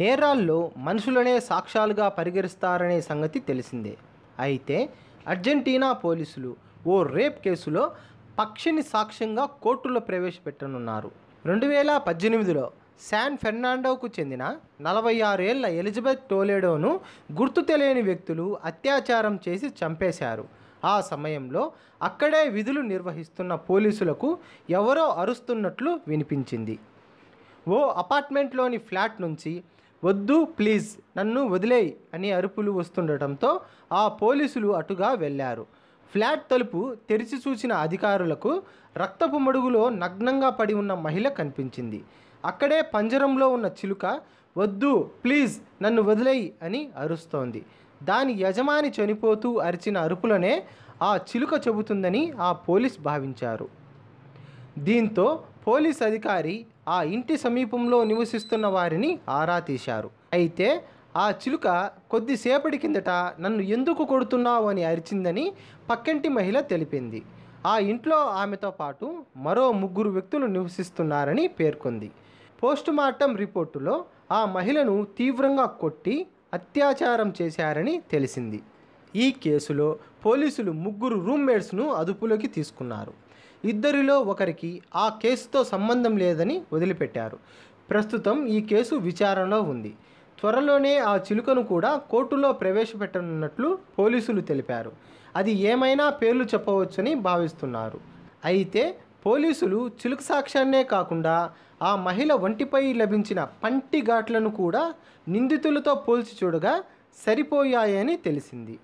నేరాల్లో మనుషులనే సాక్ష్యాలుగా పరిగణిస్తారనే సంగతి తెలిసిందే అయితే అర్జెంటీనా పోలీసులు ఓ రేప్ కేసులో పక్షిని సాక్ష్యంగా కోర్టులో ప్రవేశపెట్టనున్నారు రెండు వేల పద్దెనిమిదిలో శాన్ ఫెర్నాండోకు చెందిన నలభై ఆరేళ్ల ఎలిజబెత్ టోలేడోను గుర్తు తెలియని వ్యక్తులు అత్యాచారం చేసి చంపేశారు ఆ సమయంలో అక్కడే విధులు నిర్వహిస్తున్న పోలీసులకు ఎవరో అరుస్తున్నట్లు వినిపించింది ఓ అపార్ట్మెంట్లోని ఫ్లాట్ నుంచి వద్దు ప్లీజ్ నన్ను వదిలేయి అని అరుపులు వస్తుండటంతో ఆ పోలీసులు అటుగా వెళ్ళారు ఫ్లాట్ తలుపు తెరిచి చూసిన అధికారులకు రక్తపు మడుగులో నగ్నంగా పడి ఉన్న మహిళ కనిపించింది అక్కడే పంజరంలో ఉన్న చిలుక వద్దు ప్లీజ్ నన్ను వదిలేయి అని అరుస్తోంది దాని యజమాని చనిపోతూ అరిచిన అరుపులనే ఆ చిలుక చెబుతుందని ఆ పోలీస్ భావించారు దీంతో పోలీస్ అధికారి ఆ ఇంటి సమీపంలో నివసిస్తున్న వారిని ఆరా తీశారు అయితే ఆ చిలుక కొద్దిసేపటి కిందట నన్ను ఎందుకు కొడుతున్నావు అని అరిచిందని పక్కింటి మహిళ తెలిపింది ఆ ఇంట్లో ఆమెతో పాటు మరో ముగ్గురు వ్యక్తులు నివసిస్తున్నారని పేర్కొంది పోస్టుమార్టం రిపోర్టులో ఆ మహిళను తీవ్రంగా కొట్టి అత్యాచారం చేశారని తెలిసింది ఈ కేసులో పోలీసులు ముగ్గురు రూమ్మేట్స్ను అదుపులోకి తీసుకున్నారు ఇద్దరిలో ఒకరికి ఆ కేసుతో సంబంధం లేదని వదిలిపెట్టారు ప్రస్తుతం ఈ కేసు విచారణలో ఉంది త్వరలోనే ఆ చిలుకను కూడా కోర్టులో ప్రవేశపెట్టనున్నట్లు పోలీసులు తెలిపారు అది ఏమైనా పేర్లు చెప్పవచ్చని భావిస్తున్నారు అయితే పోలీసులు చిలుక సాక్ష్యాన్నే కాకుండా ఆ మహిళ ఒంటిపై లభించిన పంటి ఘాట్లను కూడా నిందితులతో పోల్చి చూడగా సరిపోయాయని తెలిసింది